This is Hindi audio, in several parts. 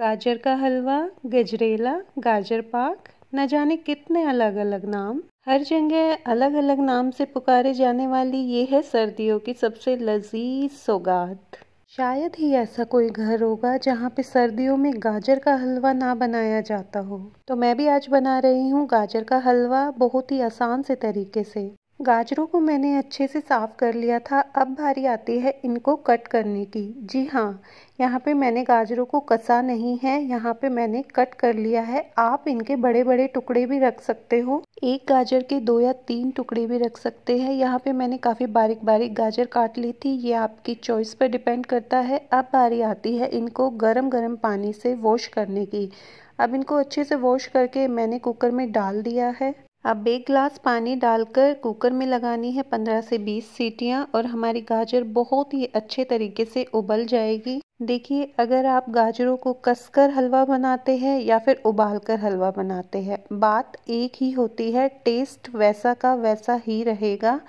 गाजर का हलवा गजरेला गाजर पाक न जाने कितने अलग अलग नाम हर जगह अलग अलग नाम से पुकारे जाने वाली ये है सर्दियों की सबसे लजीज सौगात शायद ही ऐसा कोई घर होगा जहाँ पे सर्दियों में गाजर का हलवा ना बनाया जाता हो तो मैं भी आज बना रही हूँ गाजर का हलवा बहुत ही आसान से तरीके से गाजरों को मैंने अच्छे से साफ़ कर लिया था अब बारी आती है इनको कट करने की जी हाँ यहाँ पे मैंने गाजरों को कसा नहीं है यहाँ पे मैंने कट कर लिया है आप इनके बड़े बड़े टुकड़े भी रख सकते हो एक गाजर के दो या तीन टुकड़े भी रख सकते हैं यहाँ पे मैंने काफ़ी बारीक बारीक गाजर काट ली थी ये आपकी चॉइस पर डिपेंड करता है अब बारी आती है इनको गर्म गर्म पानी से वॉश करने की अब इनको अच्छे से वॉश करके मैंने कुकर में डाल दिया है अब एक गिलास पानी डालकर कुकर में लगानी है 15 से 20 सीटियाँ और हमारी गाजर बहुत ही अच्छे तरीके से उबल जाएगी देखिए अगर आप गाजरों को कसकर हलवा बनाते हैं या फिर उबालकर हलवा बनाते हैं बात एक ही होती है टेस्ट वैसा का वैसा ही रहेगा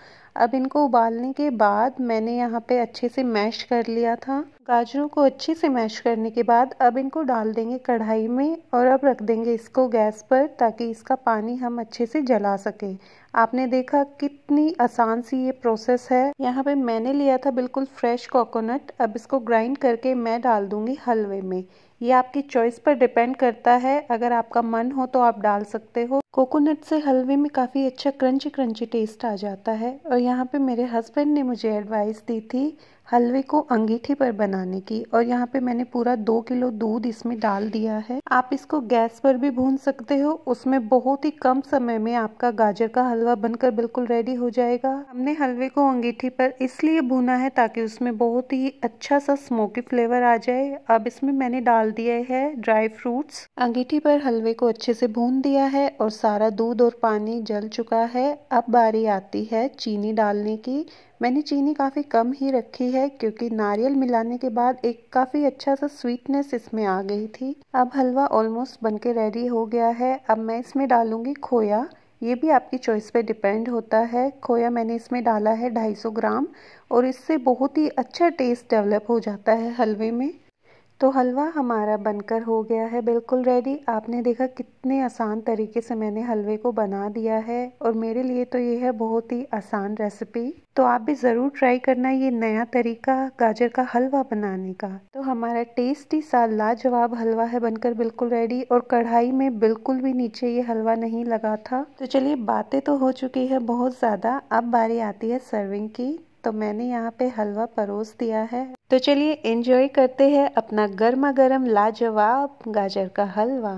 अब इनको उबालने के बाद मैंने यहाँ पे अच्छे से मैश कर लिया था गाजरों को अच्छे से मैश करने के बाद अब इनको डाल देंगे कढ़ाई में और अब रख देंगे इसको गैस पर ताकि इसका पानी हम अच्छे से जला सकें आपने देखा कितनी आसान सी ये प्रोसेस है यहाँ पे मैंने लिया था बिल्कुल फ्रेश कोकोनट अब इसको ग्राइंड करके मैं डाल दूँगी हलवे में ये आपकी चॉइस पर डिपेंड करता है अगर आपका मन हो तो आप डाल सकते हो कोकोनट से हलवे में काफ़ी अच्छा क्रंची क्रंची टेस्ट आ जाता है और यहाँ पे मेरे हस्बैंड ने मुझे एडवाइस दी थी हलवे को अंगीठी पर बनाने की और यहाँ पे मैंने पूरा दो किलो दूध इसमें डाल दिया है आप इसको गैस पर भी भून सकते हो उसमें बहुत ही कम समय में आपका गाजर का हलवा बनकर बिल्कुल रेडी हो जाएगा हमने हलवे को अंगीठी पर इसलिए भूना है ताकि उसमें बहुत ही अच्छा सा स्मोकी फ्लेवर आ जाए अब इसमें मैंने डाल दिए है ड्राई फ्रूट्स अंगीठी पर हलवे को अच्छे से भून दिया है और सारा दूध और पानी जल चुका है अब बारी आती है चीनी डालने की मैंने चीनी काफ़ी कम ही रखी है क्योंकि नारियल मिलाने के बाद एक काफ़ी अच्छा सा स्वीटनेस इसमें आ गई थी अब हलवा ऑलमोस्ट बन के रेडी हो गया है अब मैं इसमें डालूंगी खोया ये भी आपकी चॉइस पे डिपेंड होता है खोया मैंने इसमें डाला है 250 ग्राम और इससे बहुत ही अच्छा टेस्ट डेवलप हो जाता है हलवे में तो हलवा हमारा बनकर हो गया है बिल्कुल रेडी आपने देखा कितने आसान तरीके से मैंने हलवे को बना दिया है और मेरे लिए तो ये है बहुत ही आसान रेसिपी तो आप भी ज़रूर ट्राई करना ये नया तरीका गाजर का हलवा बनाने का तो हमारा टेस्टी सा लाजवाब हलवा है बनकर बिल्कुल रेडी और कढ़ाई में बिल्कुल भी नीचे ये हलवा नहीं लगा था तो चलिए बातें तो हो चुकी है बहुत ज़्यादा अब बारी आती है सर्विंग की तो मैंने यहाँ पे हलवा परोस दिया है तो चलिए एंजॉय करते हैं अपना गर्मा गर्म लाजवाब गाजर का हलवा